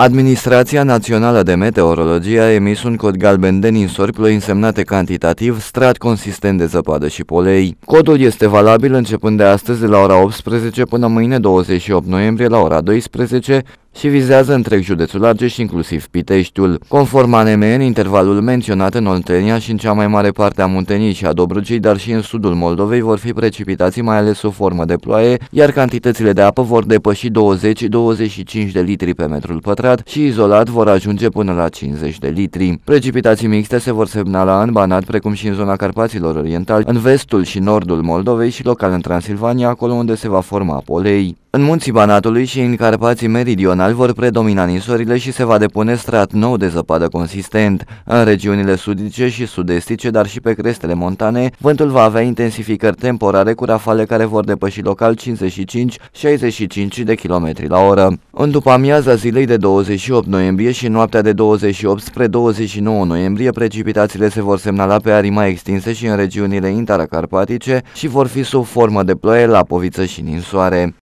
Administrația Națională de Meteorologie a emis un cod galben de ninsori ploi însemnate cantitativ, strat consistent de zăpadă și polei. Codul este valabil începând de astăzi de la ora 18 până mâine 28 noiembrie la ora 12, și vizează întreg județul Argeș, inclusiv Piteștiul. Conform ANM, în intervalul menționat în Oltenia și în cea mai mare parte a Muntenii și a Dobrogei, dar și în sudul Moldovei, vor fi precipitații mai ales sub formă de ploaie, iar cantitățile de apă vor depăși 20-25 de litri pe metru pătrat și izolat vor ajunge până la 50 de litri. Precipitații mixte se vor semnala în Banat, precum și în zona Carpaților Orientali, în vestul și nordul Moldovei și local în Transilvania, acolo unde se va forma polei. În munții Banatului și în Carpații Meridional vor predomina nisorile și se va depune strat nou de zăpadă consistent. În regiunile sudice și sudestice, dar și pe crestele montane, vântul va avea intensificări temporare cu rafale care vor depăși local 55-65 de km la oră. În după amiaza zilei de 28 noiembrie și noaptea de 28 spre 29 noiembrie, precipitațiile se vor semnala pe arii mai extinse și în regiunile intracarpatice și vor fi sub formă de ploaie, poviță și ninsoare.